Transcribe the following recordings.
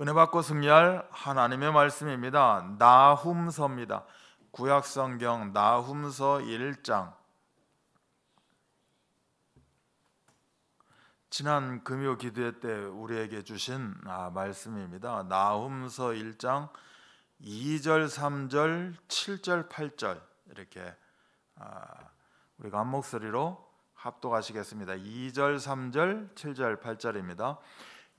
은혜 받고 승리할 하나님의 말씀입니다. 나훔서입니다. 구약 성경 나훔서 1장. 지난 금요 기도회 때 우리에게 주신 아, 말씀입니다. 나훔서 1장 2절, 3절, 7절, 8절 이렇게 아, 우리가 한 목소리로 합독하시겠습니다. 2절, 3절, 7절, 8절입니다.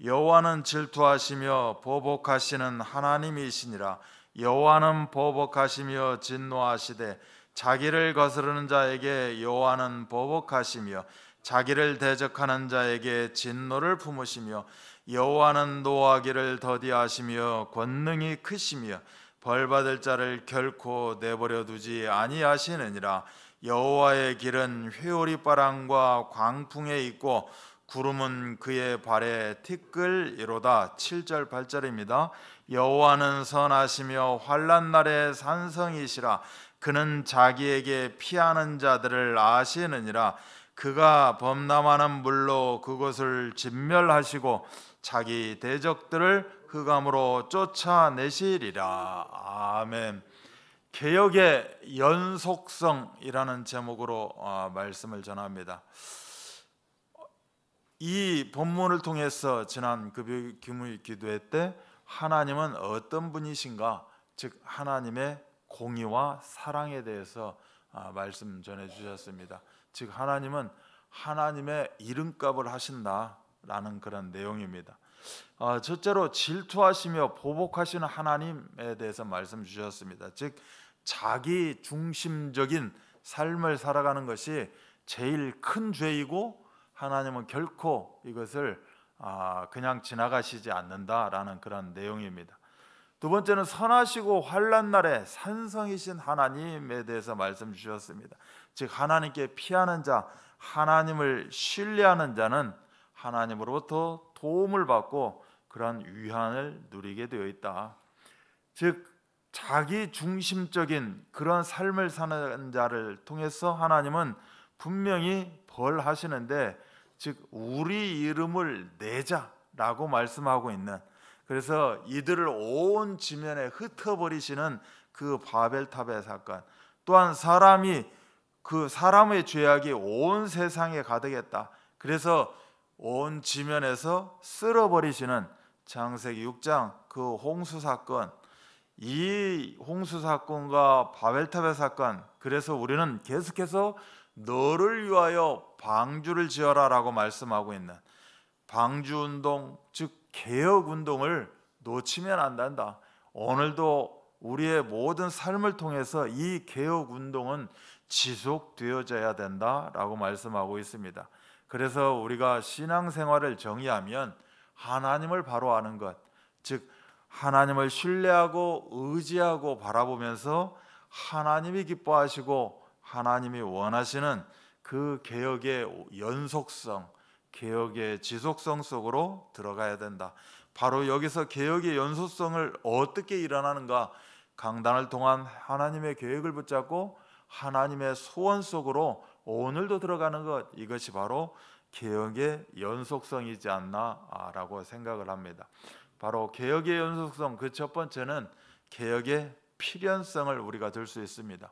여호와는 질투하시며 보복하시는 하나님이시니라 여호와는 보복하시며 진노하시되 자기를 거스르는 자에게 여호와는 보복하시며 자기를 대적하는 자에게 진노를 품으시며 여호와는 노하기를 더디하시며 권능이 크시며 벌 받을 자를 결코 내버려 두지 아니하시느니라 여호와의 길은 회오리 바람과 광풍에 있고 구름은 그의 발에 티끌이로다 7절 8절입니다. 여호와는 선하시며 환난 날의 산성이시라 그는 자기에게 피하는 자들을 아시느니라 그가 범람하는 물로 그것을 진멸하시고 자기 대적들을 흑암으로 쫓아내시리라. 아멘. 개혁의 연속성이라는 제목으로 어, 말씀을 전합니다. 이 본문을 통해서 지난 급유 규모 기도회 때 하나님은 어떤 분이신가, 즉 하나님의 공의와 사랑에 대해서 아, 말씀 전해 주셨습니다. 즉 하나님은 하나님의 이름값을 하신다라는 그런 내용입니다. 어, 첫째로 질투하시며 보복하시는 하나님에 대해서 말씀 주셨습니다. 즉 자기 중심적인 삶을 살아가는 것이 제일 큰 죄이고 하나님은 결코 이것을 아, 그냥 지나가시지 않는다라는 그런 내용입니다. 두 번째는 선하시고 환란 날에 산성이신 하나님에 대해서 말씀 주셨습니다. 즉 하나님께 피하는 자, 하나님을 신뢰하는 자는 하나님으로부터 도움을 받고 그런 위안을 누리게 되어 있다. 즉 자기 중심적인 그런 삶을 사는 자를 통해서 하나님은 분명히 벌하시는데 즉 우리 이름을 내자라고 말씀하고 있는 그래서 이들을 온 지면에 흩어버리시는 그 바벨탑의 사건 또한 사람이 그 사람의 죄악이 온 세상에 가득했다 그래서 온 지면에서 쓸어버리시는 장세기 6장 그 홍수 사건 이 홍수 사건과 바벨탑의 사건 그래서 우리는 계속해서 너를 위하여 방주를 지어라라고 말씀하고 있는 방주 운동 즉 개혁 운동을 놓치면 안 된다. 오늘도 우리의 모든 삶을 통해서 이 개혁 운동은 지속되어져야 된다라고 말씀하고 있습니다. 그래서 우리가 신앙생활을 정의하면 하나님을 바로 아는 것, 즉 하나님을 신뢰하고 의지하고 바라보면서 하나님이 기뻐하시고 하나님이 원하시는 그 개혁의 연속성, 개혁의 지속성 속으로 들어가야 된다. 바로 여기서 개혁의 연속성을 어떻게 일어나는가? 강단을 통한 하나님의 계획을 붙잡고 하나님의 소원 속으로 오늘도 들어가는 것 이것이 바로 개혁의 연속성이지 않나라고 아, 생각을 합니다. 바로 개혁의 연속성 그 첫 번째는 개혁의 필연성을 우리가 들 수 있습니다.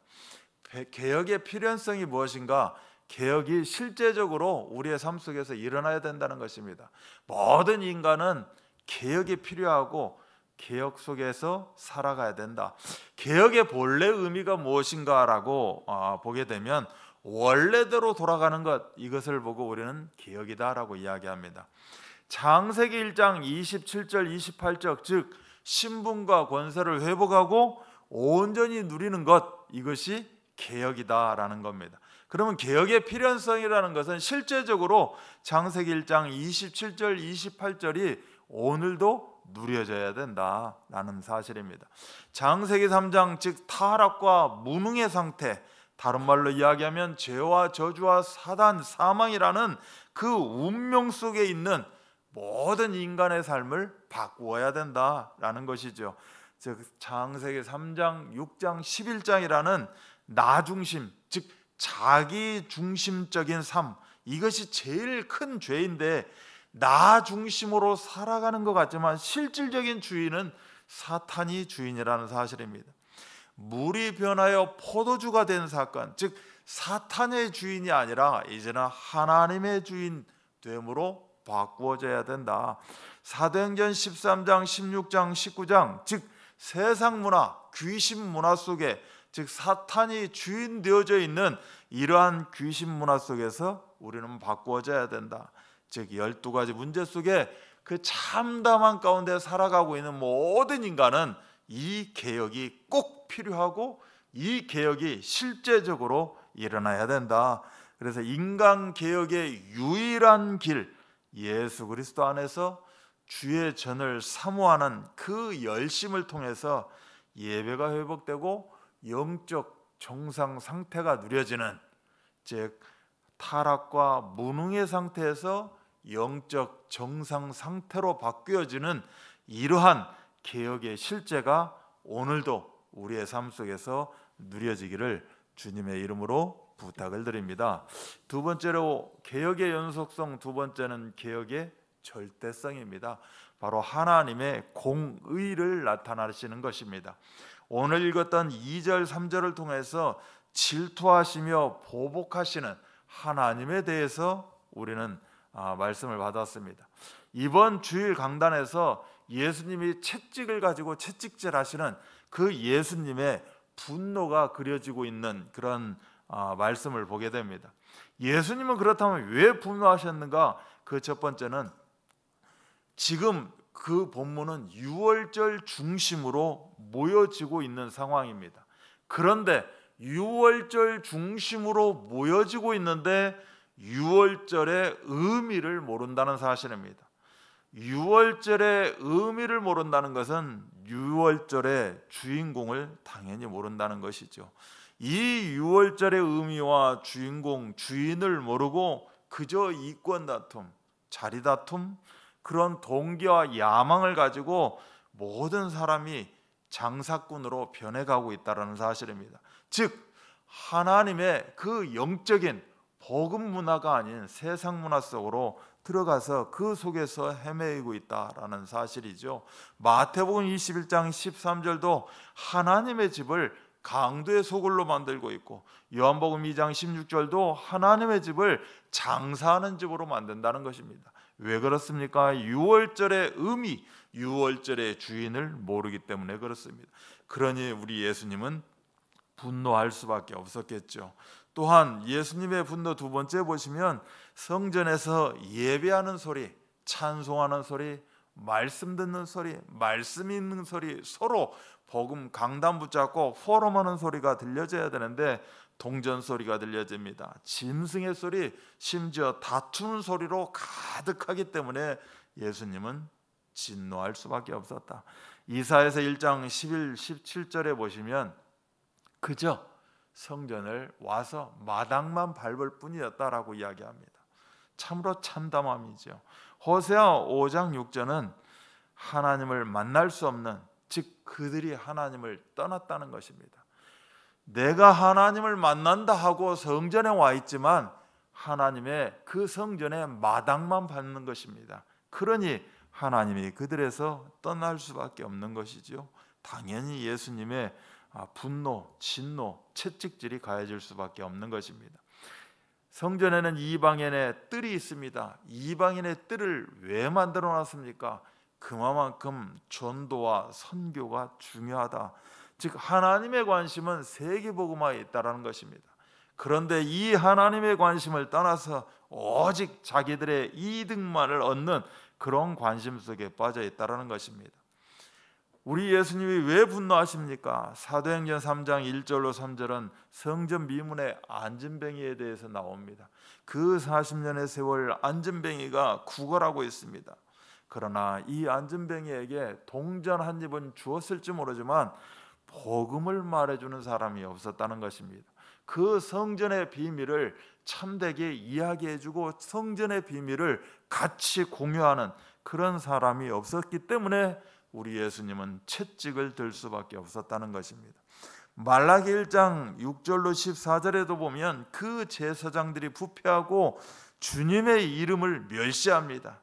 개혁의 필연성이 무엇인가? 개혁이 실제적으로 우리의 삶 속에서 일어나야 된다는 것입니다. 모든 인간은 개혁이 필요하고 개혁 속에서 살아가야 된다. 개혁의 본래 의미가 무엇인가라고 어, 보게 되면 원래대로 돌아가는 것 이것을 보고 우리는 개혁이다라고 이야기합니다. 창세기 1장 27절 28절 즉 신분과 권세를 회복하고 온전히 누리는 것 이것이 개혁이다라는 겁니다. 그러면 개혁의 필연성이라는 것은 실제적으로 장세기 1장 27절 28절이 오늘도 누려져야 된다라는 사실입니다. 장세기 3장 즉 타락과 무능의 상태 다른 말로 이야기하면 죄와 저주와 사단 사망이라는 그 운명 속에 있는 모든 인간의 삶을 바꾸어야 된다라는 것이죠. 즉 장세기 3장, 6장, 11장이라는 나 중심, 즉 자기 중심적인 삶 이것이 제일 큰 죄인데 나 중심으로 살아가는 것 같지만 실질적인 주인은 사탄이 주인이라는 사실입니다. 물이 변하여 포도주가 된 사건, 즉 사탄의 주인이 아니라 이제는 하나님의 주인 됨으로 바꾸어져야 된다. 사도행전 13장, 16장, 19장, 즉 세상 문화, 귀신 문화 속에 즉 사탄이 주인 되어져 있는 이러한 귀신 문화 속에서 우리는 바꾸어져야 된다. 즉 열두 가지 문제 속에 그 참담한 가운데 살아가고 있는 모든 인간은 이 개혁이 꼭 필요하고 이 개혁이 실제적으로 일어나야 된다. 그래서 인간 개혁의 유일한 길 예수 그리스도 안에서 주의 전을 사모하는 그 열심을 통해서 예배가 회복되고 영적 정상 상태가 누려지는 즉 타락과 무능의 상태에서 영적 정상 상태로 바뀌어지는 이러한 개혁의 실제가 오늘도 우리의 삶 속에서 누려지기를 주님의 이름으로 부탁을 드립니다. 두 번째로 개혁의 연속성 두 번째는 개혁의 절대성입니다. 바로 하나님의 공의를 나타내시는 것입니다. 오늘 읽었던 2절, 3절을 통해서 질투하시며 보복하시는 하나님에 대해서 우리는 아, 말씀을 받았습니다. 이번 주일 강단에서 예수님이 채찍을 가지고 채찍질 하시는 그 예수님의 분노가 그려지고 있는 그런 아, 말씀을 보게 됩니다. 예수님은 그렇다면 왜 분노하셨는가? 그 첫 번째는 지금 그 본문은 유월절 중심으로 모여지고 있는 상황입니다. 그런데 유월절 중심으로 모여지고 있는데 유월절의 의미를 모른다는 사실입니다. 유월절의 의미를 모른다는 것은 유월절의 주인공을 당연히 모른다는 것이죠. 이 유월절의 의미와 주인공, 주인을 모르고 그저 이권 다툼, 자리 다툼, 그런 동기와 야망을 가지고 모든 사람이 장사꾼으로 변해가고 있다는 사실입니다. 즉 하나님의 그 영적인 복음 문화가 아닌 세상 문화 속으로 들어가서 그 속에서 헤매이고 있다라는 사실이죠. 마태복음 21장 13절도 하나님의 집을 강도의 소굴로 만들고 있고 요한복음 2장 16절도 하나님의 집을 장사하는 집으로 만든다는 것입니다. 왜 그렇습니까? 6월절의 의미, 6월절의 주인을 모르기 때문에 그렇습니다. 그러니 우리 예수님은 분노할 수밖에 없었겠죠. 또한 예수님의 분노 두 번째 보시면 성전에서 예배하는 소리, 찬송하는 소리, 말씀 듣는 소리, 말씀 있는 소리, 서로 복음 강단 붙잡고 포럼하는 소리가 들려져야 되는데 동전 소리가 들려집니다. 짐승의 소리, 심지어 다투는 소리로 가득하기 때문에 예수님은 진노할 수밖에 없었다. 이사에서 1장 11, 17절에 보시면 그저 성전을 와서 마당만 밟을 뿐이었다라고 이야기합니다. 참으로 참담함이죠. 호세아 5장 6절은 하나님을 만날 수 없는 즉 그들이 하나님을 떠났다는 것입니다. 내가 하나님을 만난다 하고 성전에 와 있지만 하나님의 그 성전의 마당만 받는 것입니다. 그러니 하나님이 그들에서 떠날 수밖에 없는 것이지요. 당연히 예수님의 아, 분노, 진노, 채찍질이 가해질 수밖에 없는 것입니다. 성전에는 이방인의 뜰이 있습니다. 이방인의 뜰을 왜 만들어 놨습니까? 그만큼 전도와 선교가 중요하다. 즉 하나님의 관심은 세계 복음화에 있다라는 것입니다. 그런데 이 하나님의 관심을 떠나서 오직 자기들의 이득만을 얻는 그런 관심 속에 빠져 있다라는 것입니다. 우리 예수님이 왜 분노하십니까? 사도행전 3장 1절로 3절은 성전 미문의 안진뱅이에 대해서 나옵니다. 그 40년의 세월 안진뱅이가 구걸하고 있습니다. 그러나 이 안진뱅이에게 동전 한 입은 주었을지 모르지만 복음을 말해주는 사람이 없었다는 것입니다. 그 성전의 비밀을 참되게 이야기해주고 성전의 비밀을 같이 공유하는 그런 사람이 없었기 때문에 우리 예수님은 채찍을 들 수밖에 없었다는 것입니다. 말라기 1장 6절로 14절에도 보면 그 제사장들이 부패하고 주님의 이름을 멸시합니다.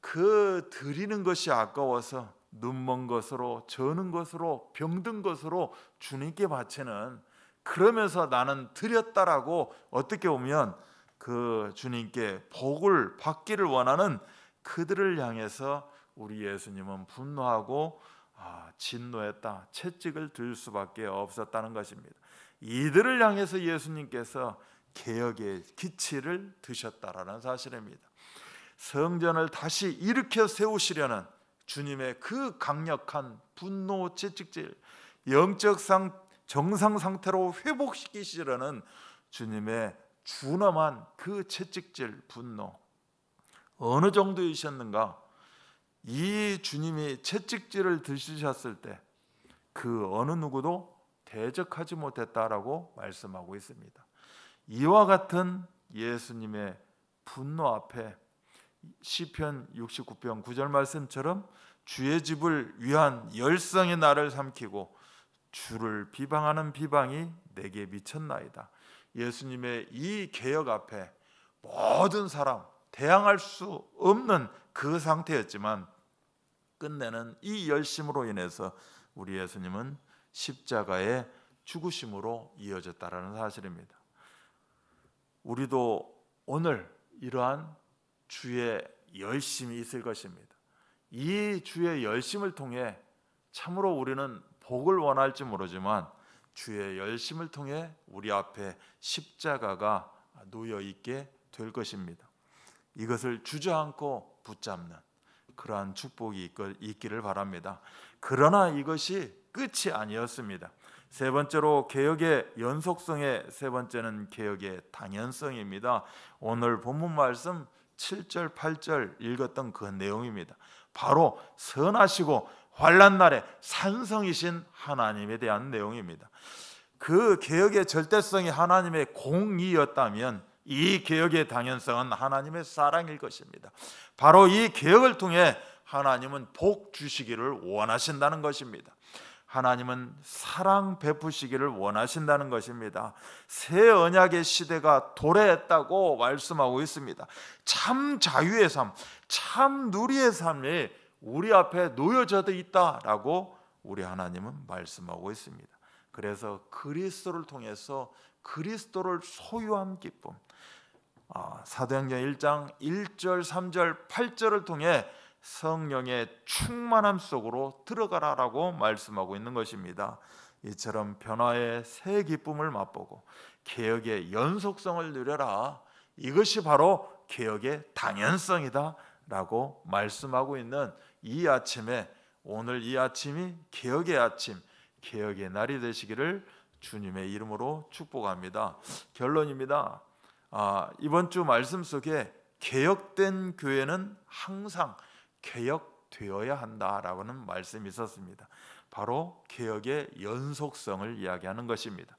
그 드리는 것이 아까워서 눈먼 것으로 저는 것으로 병든 것으로 주님께 바치는 그러면서 나는 드렸다라고 어떻게 보면 그 주님께 복을 받기를 원하는 그들을 향해서 우리 예수님은 분노하고 아, 진노했다, 채찍을 들 수밖에 없었다는 것입니다. 이들을 향해서 예수님께서 개혁의 기치를 드셨다라는 사실입니다. 성전을 다시 일으켜 세우시려는 주님의 그 강력한 분노 채찍질, 영적상 정상 상태로 회복시키시려는 주님의 준엄한 그 채찍질 분노 어느 정도이셨는가 이 주님이 채찍질을 드으셨을때 그 어느 누구도 대적하지 못했다라고 말씀하고 있습니다. 이와 같은 예수님의 분노 앞에 시편 69편 9절 말씀처럼 주의 집을 위한 열성의 나를 삼키고 주를 비방하는 비방이 내게 미쳤나이다. 예수님의 이 개혁 앞에 모든 사람 대항할 수 없는 그 상태였지만 끝내는 이 열심으로 인해서 우리 예수님은 십자가의 죽으심으로 이어졌다라는 사실입니다. 우리도 오늘 이러한 주의 열심이 있을 것입니다. 이 주의 열심을 통해 참으로 우리는 복을 원할지 모르지만 주의 열심을 통해 우리 앞에 십자가가 놓여 있게 될 것입니다. 이것을 주저앉고 붙잡는 그러한 축복이 있기를 바랍니다. 그러나 이것이 끝이 아니었습니다. 세 번째로 개혁의 연속성의 세 번째는 개혁의 당연성입니다. 오늘 본문 말씀 7절 8절 읽었던 그 내용입니다. 바로 선하시고 환란 날에 산성이신 하나님에 대한 내용입니다. 그 개혁의 절대성이 하나님의 공의였다면 이 개혁의 당연성은 하나님의 사랑일 것입니다. 바로 이 개혁을 통해 하나님은 복 주시기를 원하신다는 것입니다. 하나님은 사랑 베푸시기를 원하신다는 것입니다. 새 언약의 시대가 도래했다고 말씀하고 있습니다. 참 자유의 삶, 참 누리의 삶이 우리 앞에 놓여져 있다라고 우리 하나님은 말씀하고 있습니다. 그래서 그리스도를 통해서 그리스도를 소유한 기쁨, 아, 사도행전 1장 1절, 3절, 8절을 통해 성령의 충만함 속으로 들어가라라고 말씀하고 있는 것입니다. 이처럼 변화의 새 기쁨을 맛보고 개혁의 연속성을 누려라. 이것이 바로 개혁의 당연성이다라고 말씀하고 있는 이 아침에 오늘 이 아침이 개혁의 아침, 개혁의 날이 되시기를 주님의 이름으로 축복합니다. 결론입니다. 아, 이번 주 말씀 속에 개혁된 교회는 항상 개혁되어야 한다라고는 말씀이 있었습니다. 바로 개혁의 연속성을 이야기하는 것입니다.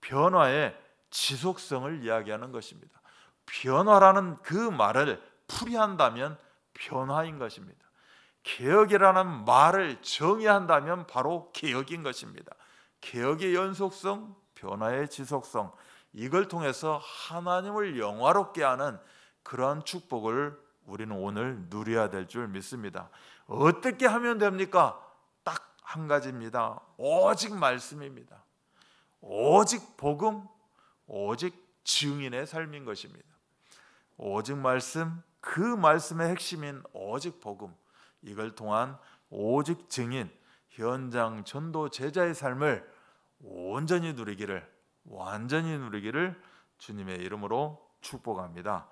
변화의 지속성을 이야기하는 것입니다. 변화라는 그 말을 풀이한다면 변화인 것입니다. 개혁이라는 말을 정의한다면 바로 개혁인 것입니다. 개혁의 연속성, 변화의 지속성, 이걸 통해서 하나님을 영화롭게 하는 그러한 축복을 우리는 오늘 누려야 될 줄 믿습니다. 어떻게 하면 됩니까? 딱 한 가지입니다. 오직 말씀입니다. 오직 복음, 오직 증인의 삶인 것입니다. 오직 말씀, 그 말씀의 핵심인 오직 복음. 이걸 통한 오직 증인, 현장 전도 제자의 삶을 온전히 누리기를 완전히 누리기를 주님의 이름으로 축복합니다.